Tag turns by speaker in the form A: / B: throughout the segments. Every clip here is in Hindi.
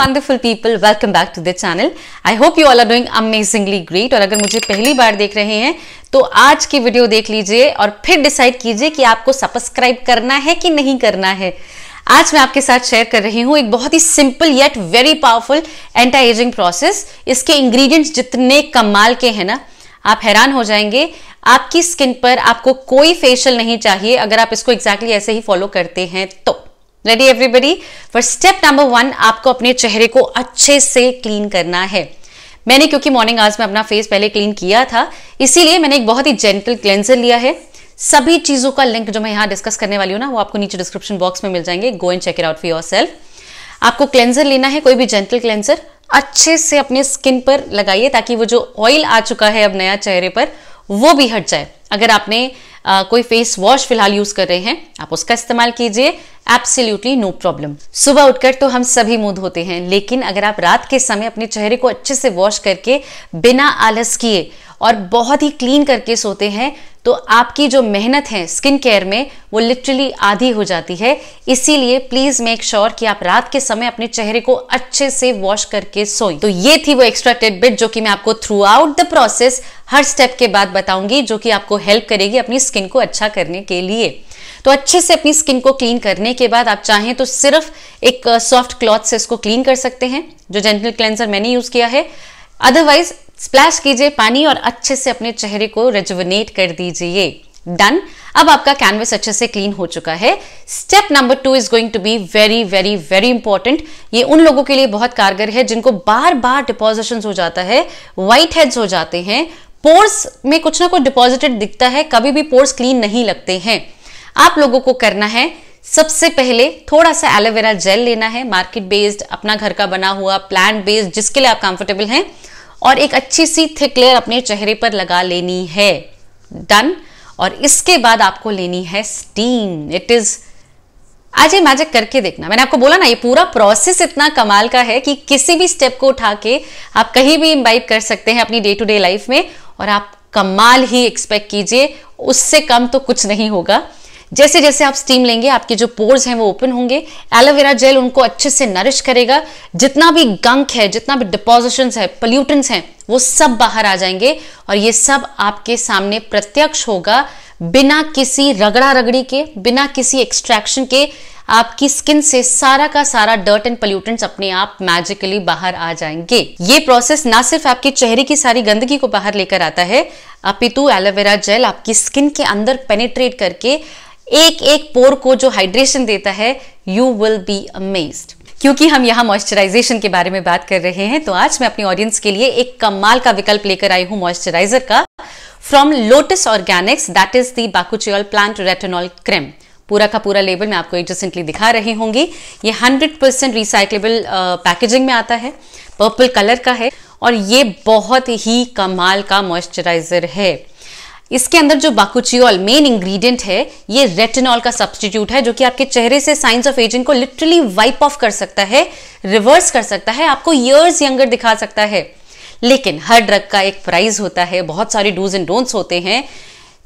A: wonderful people welcome back to the channel i hope you all are doing amazingly great और अगर मुझे पहली बार देख रहे हैं तो आज की वीडियो देख लीजिए और फिर डिसाइड कीजिए कि आपको सब्सक्राइब करना है कि नहीं करना है आज मैं आपके साथ शेयर कर रही हूँ एक बहुत ही simple yet very powerful anti ageing process इसके इंग्रेडिएंट्स जितने कमाल के हैं ना आप हैरान हो जाएंगे आपकी स्किन पर आपको कोई फेशियल नहीं चाहिए अगर आप इसको एग्जैक्टली exactly ऐसे ही फॉलो करते हैं तो ready everybody for step number one आपको अपने चेहरे को अच्छे से क्लीन करना है मैंने क्योंकि मॉर्निंग आज में अपना फेस पहले क्लीन किया था इसीलिए मैंने एक बहुत ही जेंटल क्लेंजर लिया है सभी चीज़ों का लिंक जो मैं यहाँ डिस्कस करने वाली हूँ ना वो आपको नीचे डिस्क्रिप्शन बॉक्स में मिल जाएंगे go and check it out for yourself आपको क्लेंजर लेना है कोई भी जेंटल क्लेंजर अच्छे से अपने स्किन पर लगाइए ताकि वो जो ऑयल आ चुका है अब नया चेहरे पर वो भी हट जाए अगर आपने कोई फेस वॉश फिलहाल यूज कर रहे हैं आप उसका इस्तेमाल कीजिए एब्सोल्यूटली नो प्रॉब्लम सुबह उठकर तो हम सभी मुंह धोते हैं लेकिन अगर आप रात के समय अपने चेहरे को अच्छे से वॉश करके बिना आलस किए और बहुत ही क्लीन करके सोते हैं तो आपकी जो मेहनत है स्किन केयर में वो लिटरली आधी हो जाती है इसीलिए प्लीज मेक श्योर कि आप रात के समय अपने चेहरे को अच्छे से वॉश करके सोएं तो ये थी वो एक्स्ट्रा टिडबिट जो कि मैं आपको थ्रू आउट द प्रोसेस हर स्टेप के बाद बताऊंगी जो कि आपको हेल्प करेगी अपनी स्किन को अच्छा करने के लिए तो अच्छे से अपनी स्किन को क्लीन करने के बाद आप चाहें तो सिर्फ एक सॉफ्ट uh, क्लॉथ से इसको क्लीन कर सकते हैं जो जेंटल क्लेंजर मैंने यूज किया है अदरवाइज स्प्लैश कीजिए पानी और अच्छे से अपने चेहरे को रेजुवनेट कर दीजिए डन अब आपका कैनवस अच्छे से क्लीन हो चुका है step number two is going to be very very very important ये उन लोगों के लिए बहुत कारगर है जिनको बार बार डिपोजिशन हो जाता है व्हाइट हेड्स हो जाते हैं पोर्स में कुछ ना कुछ डिपॉजिटेड दिखता है कभी भी पोर्स क्लीन नहीं लगते हैं आप लोगों को करना है सबसे पहले थोड़ा सा एलोवेरा जेल लेना है मार्केट बेस्ड अपना घर का बना हुआ प्लांट बेस्ड जिसके लिए आप कंफर्टेबल हैं और एक अच्छी सी थिक लेयर अपने चेहरे पर लगा लेनी है डन और इसके बाद आपको लेनी है स्टीम इट इज आज ये मैजिक करके देखना मैंने आपको बोला ना ये पूरा प्रोसेस इतना कमाल का है कि किसी भी स्टेप को उठा के आप कहीं भी इम्बाइट कर सकते हैं अपनी डे टू डे लाइफ में और आप कमाल ही एक्सपेक्ट कीजिए उससे कम तो कुछ नहीं होगा जैसे जैसे आप स्टीम लेंगे आपके जो पोर्स हैं वो ओपन होंगे एलोवेरा जेल उनको अच्छे से नरिश करेगा जितना भी गंक है जितना भी डिपोजिशन है पल्यूटेंट्स हैं वो सब बाहर आ जाएंगे और ये सब आपके सामने प्रत्यक्ष होगा बिना किसी रगड़ा रगड़ी के बिना किसी एक्सट्रैक्शन के आपकी स्किन से सारा का सारा डर्ट एंड पोल्यूटेंट्स अपने आप मैजिकली बाहर आ जाएंगे ये प्रोसेस ना सिर्फ आपके चेहरे की सारी गंदगी को बाहर लेकर आता है अपितु एलोवेरा जेल आपकी स्किन के अंदर पेनिट्रेट करके एक एक पोर को जो हाइड्रेशन देता है यू विल बी अमेज्ड क्योंकि हम यहाँ मॉइस्चराइजेशन के बारे में बात कर रहे हैं तो आज मैं अपनी ऑडियंस के लिए एक कमाल का विकल्प लेकर आई हूँ मॉइस्चराइजर का from Lotus Organics that is the bakuchiol plant retinol cream पूरा का पूरा लेबल मैं आपको रिसेंटली दिखा रही होंगी ये 100% परसेंट रिसाइकलेबल पैकेजिंग में आता है पर्पल कलर का है और ये बहुत ही कमाल का मॉइस्चराइजर है इसके अंदर जो बाकुचियोल मेन इंग्रेडिएंट है ये रेटिनॉल का सब्सटीट्यूट है जो कि आपके चेहरे से साइंस ऑफ एजिंग को लिटरली वाइप ऑफ कर सकता है रिवर्स कर सकता है आपको ईयर्स यंगर दिखा सकता है लेकिन हर ड्रग का एक प्राइस होता है बहुत सारे डूज एंड डोंट्स होते हैं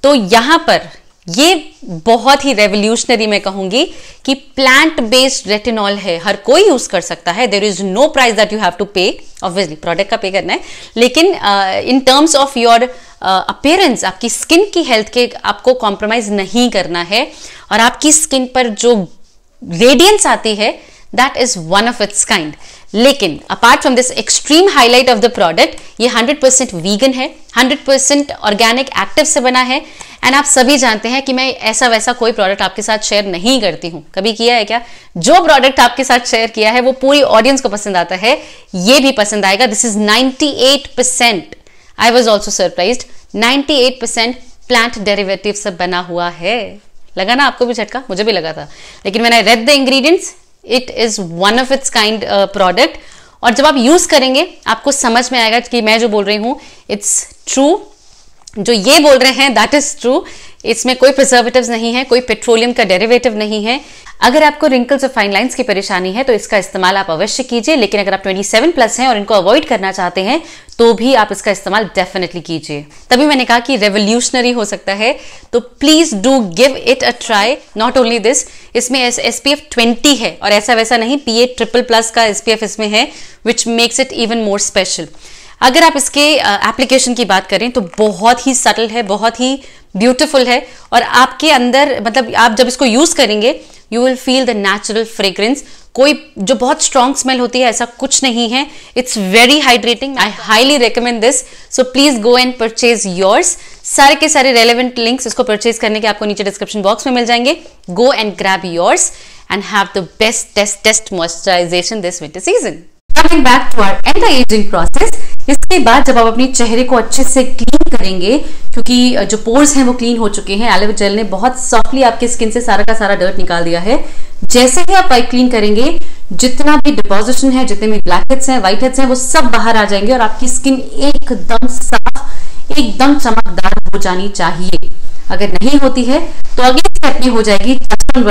A: तो यहां पर ये बहुत ही रेवोल्यूशनरी मैं कहूंगी कि प्लांट बेस्ड रेटिनॉल है हर कोई यूज कर सकता है there is no price that you have to pay obviously product का पे करना है लेकिन in terms of your appearance आपकी स्किन की हेल्थ के आपको कॉम्प्रोमाइज नहीं करना है और आपकी स्किन पर जो रेडियंस आती है that is one of its kind लेकिन apart from this extreme highlight of the product ये 100% परसेंट वीगन है 100% परसेंट ऑर्गेनिक एक्टिव से बना है एंड आप सभी जानते हैं कि मैं ऐसा वैसा कोई प्रोडक्ट आपके साथ शेयर नहीं करती हूं कभी किया है क्या जो प्रोडक्ट आपके साथ शेयर किया है वो पूरी ऑडियंस को पसंद आता है ये भी पसंद आएगा this is 98 percent I was also surprise 98 percent plant derivative से बना हुआ है लगा ना आपको भी झटका मुझे भी लगा था लेकिन मैंने read the ingredients it is one of its kind product और जब आप यूज़ करेंगे आपको समझ में आएगा कि मैं जो बोल रही हूं इट्स ट्रू जो ये बोल रहे हैं दैट इज़ ट्रू इसमें कोई प्रिजर्वेटिव नहीं है कोई पेट्रोलियम का डेरिवेटिव नहीं है अगर आपको रिंकल्स और फाइन लाइन की परेशानी है तो इसका इस्तेमाल आप अवश्य कीजिए लेकिन अगर आप 27 प्लस हैं और इनको अवॉइड करना चाहते हैं तो भी आप इसका इस्तेमाल डेफिनेटली कीजिए तभी मैंने कहा कि रेवोल्यूशनरी हो सकता है तो please do give it a try not only this इसमें एस पी एफ ट्वेंटी है और ऐसा वैसा नहीं पी ए ट्रिपल प्लस का एस पी एफ इसमें है which makes it even more special अगर आप इसके एप्लीकेशन की बात करें तो बहुत ही सटल है बहुत ही ब्यूटिफुल है और आपके अंदर मतलब आप जब इसको यूज़ करेंगे you will feel the natural fragrance कोई जो बहुत स्ट्रांग स्मेल होती है ऐसा कुछ नहीं है it's very hydrating I highly recommend this so please go and purchase yours सारे के सारे रेलिवेंट लिंक्स इसको परचेज करने के आपको नीचे डिस्क्रिप्शन बॉक्स में मिल जाएंगे go and grab yours and have the best test test moisturisation this winter season back to are and the ageing process इसके बाद जब आप अपने चेहरे को अच्छे से क्लीन करेंगे क्योंकि जो पोर्स हैं वो क्लीन हो चुके हैं एलोवेरा जेल ने बहुत सॉफ्टली आपके स्किन से सारा का सारा डर्ट निकाल दिया है जैसे ही आप वाइप क्लीन करेंगे जितना भी डिपोजिशन है जितने भी ब्लैक हेड्स हैं व्हाइट हेड्स हैं वो सब बाहर आ जाएंगे और आपकी स्किन एकदम साफ एकदम चमकदार हो जानी चाहिए अगर नहीं होती है तो अगले स्टेप में हो जाएगी हम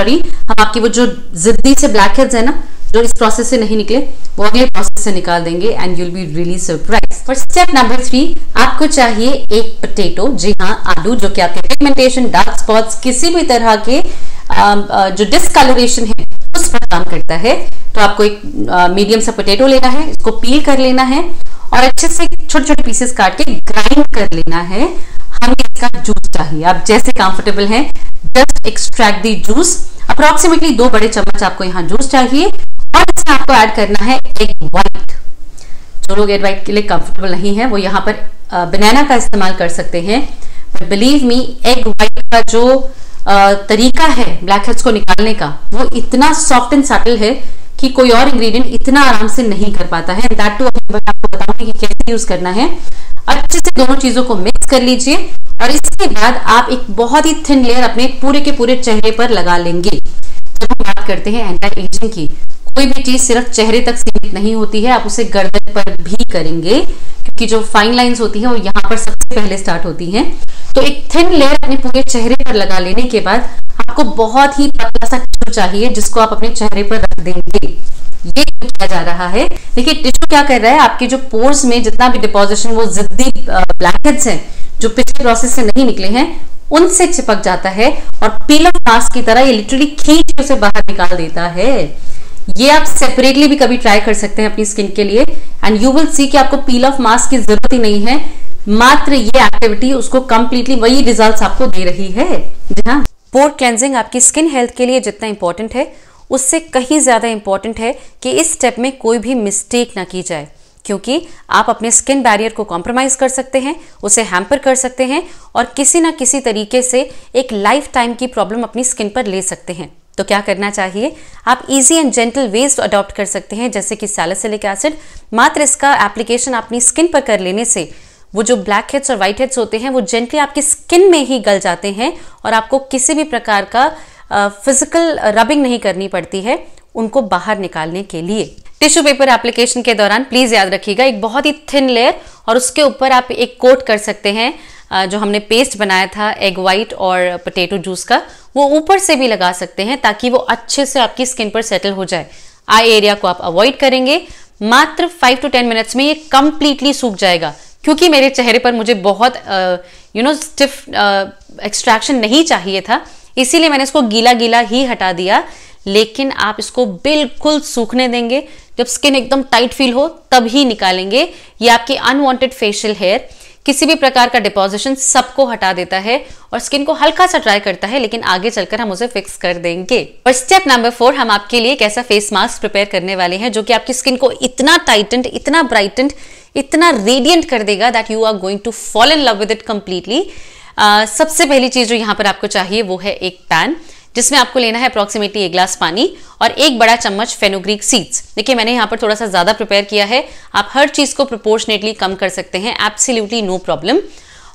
A: आपकी वो जो जिद्दी से ब्लैक हेड्स है ना जो इस प्रोसेस से नहीं निकले वो अगले प्रोसेस से निकाल देंगे and you'll be really surprise for step number three आपको चाहिए एक पोटेटो जी हाँ आलू जो कि आपके पिगमेंटेशन डार्क स्पॉट्स किसी भी तरह के जो डिसकलरेशन है उस पर काम करता है तो आपको एक मीडियम सा पोटेटो लेना है इसको पील कर लेना है और अच्छे से छोटे छोटे पीसेस काट के ग्राइंड कर लेना है हमें इसका जूस चाहिए आप जैसे कंफर्टेबल हैं just extract the juice approximately दो बड़े चम्मच आपको यहाँ जूस चाहिए और इसमें आपको ऐड करना है एक वाइट जो लोग एड वाइट के लिए कंफर्टेबल नहीं है वो यहाँ पर बनाना का इस्तेमाल कर सकते हैं बिलीव मी एग वाइट का जो तरीका है ब्लैक हेड्स को निकालने का वो इतना सॉफ्ट एंड सटल है कि कोई और इंग्रेडिएंट इतना आराम से नहीं कर पाता है दैट टू आपको बताऊंगी कि कैसे यूज करना है अच्छे से दोनों चीजों को मिक्स कर लीजिए और इसके बाद आप एक बहुत ही थिन लेयर अपने पूरे के पूरे चेहरे पर लगा लेंगे जब हम बात करते हैं एंटी एजिंग की कोई भी चीज सिर्फ चेहरे तक सीमित नहीं होती है आप उसे गर्दन पर भी करेंगे क्योंकि जो फाइन लाइंस होती है वो यहाँ पर सबसे पहले स्टार्ट होती हैं तो एक थिन लेयर अपने पूरे चेहरे पर लगा लेने के बाद आपको बहुत ही पतला सा टिश्यू चाहिए जिसको आप अपने चेहरे पर रख देंगे ये किया जा रहा है देखिए टिश्यू क्या कर रहा है आपके जो पोर्स में जितना भी डिपोजिशन वो जिद्दी ब्लैकेट्स हैं जो पिछले प्रोसेस से नहीं निकले हैं उनसे चिपक जाता है और पीलर मास्क की तरह ये लिटरली खींच के उसे बाहर निकाल देता है ये आप सेपरेटली भी कभी ट्राई कर सकते हैं अपनी स्किन के लिए एंड यू विल सी कि आपको पील ऑफ मास्क की जरूरत ही नहीं है मात्र ये एक्टिविटी उसको कंप्लीटली वही रिजल्ट्स आपको दे रही है जी हाँ पोर क्लेंजिंग आपकी स्किन हेल्थ के लिए जितना इंपॉर्टेंट है उससे कहीं ज़्यादा इंपॉर्टेंट है कि इस स्टेप में कोई भी मिस्टेक ना की जाए क्योंकि आप अपने स्किन बैरियर को कॉम्प्रोमाइज़ कर सकते हैं उसे हैम्पर कर सकते हैं और किसी ना किसी तरीके से एक लाइफ टाइम की प्रॉब्लम अपनी स्किन पर ले सकते हैं तो क्या करना चाहिए आप easy and gentle ways adopt कर सकते हैं जैसे कि सैलिसिलिक एसिड मात्र इसका एप्लीकेशन अपनी स्किन पर कर लेने से वो जो ब्लैक हेड्स और व्हाइट हेड्स होते हैं वो जेंटली आपकी स्किन में ही गल जाते हैं और आपको किसी भी प्रकार का फिजिकल रबिंग नहीं करनी पड़ती है उनको बाहर निकालने के लिए टिश्यू पेपर एप्लीकेशन के दौरान प्लीज़ याद रखिएगा एक बहुत ही थिन लेयर और उसके ऊपर आप एक कोट कर सकते हैं जो हमने पेस्ट बनाया था एग वाइट और पोटैटो जूस का वो ऊपर से भी लगा सकते हैं ताकि वो अच्छे से आपकी स्किन पर सेटल हो जाए आई एरिया को आप अवॉइड करेंगे मात्र फाइव टू टेन मिनट्स में ये कम्प्लीटली सूख जाएगा क्योंकि मेरे चेहरे पर मुझे बहुत यू नो स्टिफ एक्सट्रैक्शन नहीं चाहिए था इसीलिए मैंने इसको गीला गीला ही हटा दिया लेकिन आप इसको बिल्कुल सूखने देंगे जब स्किन एकदम टाइट फील हो तब ही निकालेंगे ये आपके अनवांटेड फेशियल हेयर किसी भी प्रकार का डिपोजिशन सबको हटा देता है और स्किन को हल्का सा ट्राई करता है लेकिन आगे चलकर हम उसे फिक्स कर देंगे और स्टेप नंबर फोर हम आपके लिए एक ऐसा फेस मास्क प्रिपेयर करने वाले हैं जो कि आपकी स्किन को इतना टाइटेंड इतना ब्राइटेंड इतना रेडियंट कर देगा that you are going to fall in love with it completely सबसे पहली चीज जो यहाँ पर आपको चाहिए वो है एक पैन जिसमें आपको लेना है अप्रोक्सीमेटली एक ग्लास पानी और एक बड़ा चम्मच फेनोग्रीक सीड्स देखिए मैंने यहाँ पर थोड़ा सा ज़्यादा प्रिपेयर किया है आप हर चीज़ को प्रोपोर्शनेटली कम कर सकते हैं एप्सिल्यूटली नो प्रॉब्लम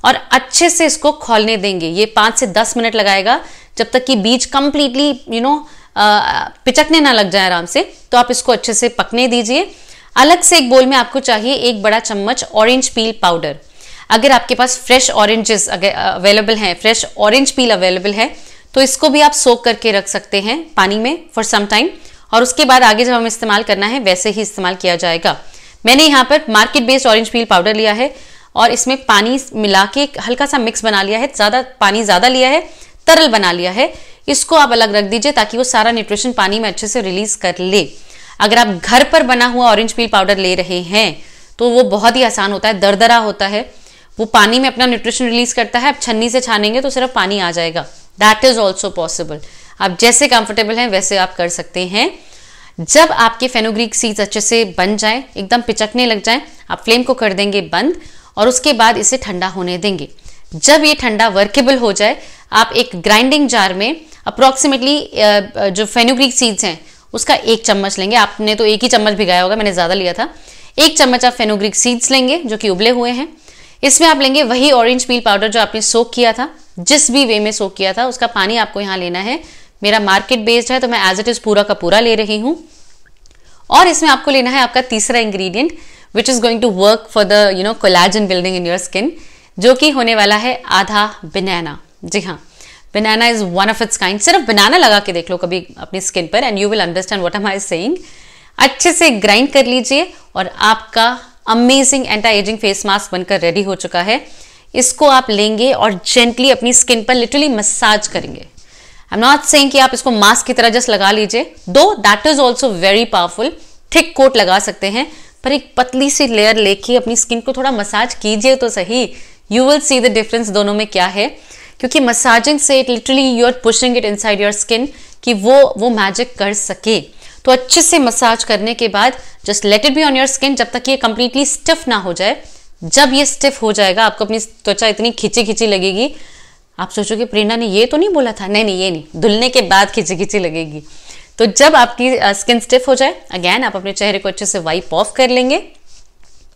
A: और अच्छे से इसको खोलने देंगे ये पाँच से दस मिनट लगाएगा जब तक कि बीज कंप्लीटली यू नो पिचकने ना लग जाए आराम से तो आप इसको अच्छे से पकने दीजिए अलग से एक बोल में आपको चाहिए एक बड़ा चम्मच ऑरेंज पील पाउडर अगर आपके पास फ्रेश ऑरेंजेस अगर अवेलेबल हैं फ्रेश ऑरेंज पील अवेलेबल है तो इसको भी आप सोक करके रख सकते हैं पानी में फॉर सम टाइम और उसके बाद आगे जब हमें इस्तेमाल करना है वैसे ही इस्तेमाल किया जाएगा मैंने यहाँ पर market based orange peel powder लिया है और इसमें पानी मिला के हल्का सा मिक्स बना लिया है ज़्यादा पानी ज़्यादा लिया है तरल बना लिया है इसको आप अलग रख दीजिए ताकि वो सारा न्यूट्रिशन पानी में अच्छे से रिलीज कर ले अगर आप घर पर बना हुआ ऑरेंज पील पाउडर ले रहे हैं तो वो बहुत ही आसान होता है दरदरा होता है वो पानी में अपना न्यूट्रिशन रिलीज करता है आप छन्नी से छानेंगे तो सिर्फ पानी आ जाएगा दैट इज ऑल्सो पॉसिबल आप जैसे कंफर्टेबल हैं वैसे आप कर सकते हैं जब आपके फेनोग्रीक सीड्स अच्छे से बन जाए एकदम पिचकने लग जाए आप फ्लेम को कर देंगे बंद और उसके बाद इसे ठंडा होने देंगे जब ये ठंडा वर्केबल हो जाए आप एक ग्राइंडिंग जार में अप्रॉक्सीमेटली जो फेनोग्रीक सीड्स हैं उसका एक चम्मच लेंगे आपने तो एक ही चम्मच भिगाया होगा मैंने ज़्यादा लिया था एक चम्मच आप फेनोग्रिक सीड्स लेंगे जो कि उबले हुए हैं इसमें आप लेंगे वही ऑरेंज पील पाउडर जो आपने सोक किया था जिस भी वे में सोक किया था उसका पानी आपको यहाँ लेना है मेरा मार्केट बेस्ड है तो मैं एज इट इज़ पूरा का पूरा ले रही हूं और इसमें आपको लेना है आपका तीसरा ingredient which is going to work for the you know collagen building in your skin जो कि होने वाला है आधा बनाना जी हाँ banana is one of its kind सिर्फ बनाना लगा के देख लो कभी अपनी स्किन पर and you will understand what am I saying अच्छे से ग्राइंड कर लीजिए और आपका amazing anti ageing face mask बनकर रेडी हो चुका है इसको आप लेंगे और जेंटली अपनी स्किन पर लिटरली मसाज करेंगे आई एम नॉट सेइंग कि आप इसको मास्क की तरह जस्ट लगा लीजिए दो that is also very powerful thick coat लगा सकते हैं पर एक पतली सी लेयर लेके अपनी स्किन को थोड़ा मसाज कीजिए तो सही you will see the difference दोनों में क्या है क्योंकि मसाजिंग से it literally you are pushing it inside your skin कि वो वो मैजिक कर सके तो अच्छे से मसाज करने के बाद just let it be on your skin जब तक ये कंप्लीटली स्टिफ ना हो जाए जब ये स्टिफ हो जाएगा आपको अपनी त्वचा इतनी खिंची खिंची लगेगी आप सोचोगे प्रेरणा ने ये तो नहीं बोला था नहीं नहीं ये नहीं धुलने के बाद खिंची खिंची लगेगी तो जब आपकी स्किन स्टिफ हो जाए अगेन आप अपने चेहरे को अच्छे से वाइप ऑफ कर लेंगे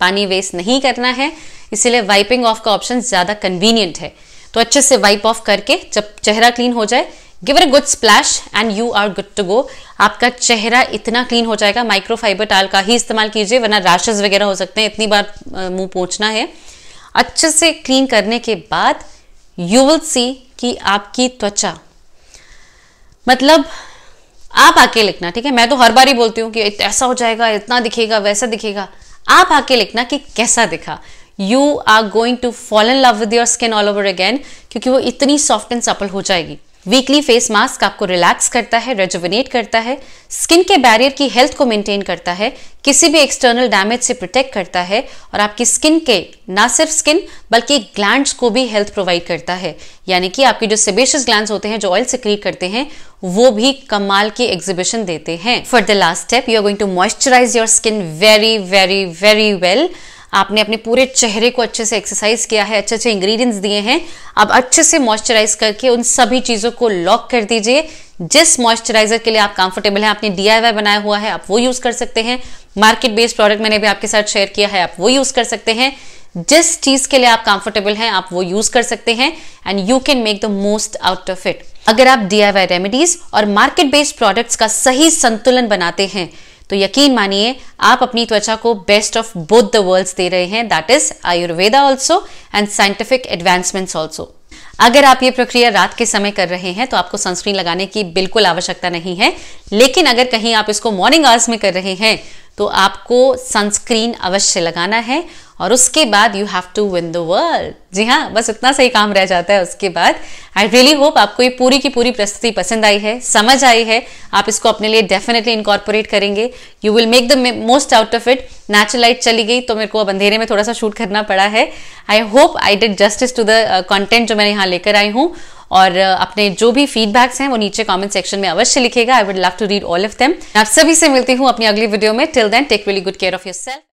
A: पानी वेस्ट नहीं करना है इसीलिए वाइपिंग ऑफ का ऑप्शन ज़्यादा कन्वीनियंट है तो अच्छे से वाइप ऑफ करके जब चेहरा क्लीन हो जाए give a good splash and you are good to go आपका चेहरा इतना क्लीन हो जाएगा माइक्रोफाइबर टाल का ही इस्तेमाल कीजिए वरना रैशेज वगैरह हो सकते हैं इतनी बार मुंह पहुंचना है अच्छे से क्लीन करने के बाद यू विल सी कि आपकी त्वचा मतलब आप आके लिखना ठीक है मैं तो हर बार ही बोलती हूँ कि ऐसा हो जाएगा इतना दिखेगा वैसा दिखेगा आप आके लिखना कि कैसा दिखा you are going to fall in love with your skin all over again क्योंकि वो इतनी सॉफ्ट एंड सपल हो जाएगी वीकली फेस मास्क आपको रिलैक्स करता है रेजुविनेट करता है स्किन के बैरियर की हेल्थ को मेंटेन करता है किसी भी एक्सटर्नल डैमेज से प्रोटेक्ट करता है और आपकी स्किन के ना सिर्फ स्किन बल्कि ग्लैंड्स को भी हेल्थ प्रोवाइड करता है यानी कि आपके जो सेबेशियस ग्लैंड होते हैं जो ऑयल सिक्रीट करते हैं वो भी कमाल की एग्जिबिशन देते हैं for the last step you are going to moisturise your skin very very very well आपने अपने पूरे चेहरे को अच्छे से एक्सरसाइज किया है अच्छे अच्छे इंग्रेडिएंट्स दिए हैं अब अच्छे से मॉइस्चराइज करके उन सभी चीज़ों को लॉक कर दीजिए जिस मॉइस्चराइजर के लिए आप कंफर्टेबल हैं आपने डीआईवाई बनाया हुआ है आप वो यूज़ कर सकते हैं मार्केट बेस्ड प्रोडक्ट मैंने भी आपके साथ शेयर किया है आप वो यूज़ कर सकते हैं जिस चीज़ के लिए आप कंफर्टेबल हैं आप वो यूज़ कर सकते हैं and you can make the most out of it अगर आप डी रेमेडीज और मार्केट बेस्ड प्रोडक्ट्स का सही संतुलन बनाते हैं तो यकीन मानिए आप अपनी त्वचा को best of both the worlds दे रहे हैं that is Ayurveda also and scientific advancements also अगर आप ये प्रक्रिया रात के समय कर रहे हैं तो आपको सनस्क्रीन लगाने की बिल्कुल आवश्यकता नहीं है लेकिन अगर कहीं आप इसको मॉर्निंग आवर्स में कर रहे हैं तो आपको सनस्क्रीन अवश्य लगाना है और उसके बाद you have to win the world जी हाँ बस इतना सही काम रह जाता है उसके बाद आई रियली होप आपको ये पूरी की पूरी प्रस्तुति पसंद आई है समझ आई है आप इसको अपने लिए डेफिनेटली इनकॉर्पोरेट करेंगे you will make the most out of it natural light चली गई तो मेरे को अब अंधेरे में थोड़ा सा शूट करना पड़ा है I hope I did justice to the content जो मैं यहाँ लेकर आई हूँ और अपने जो भी फीडबैक्स हैं वो नीचे कमेंट सेक्शन में अवश्य लिखेगा I would love to read all of them आप सभी से मिलती हूँ अपनी अगली वीडियो में till then take really good care of your self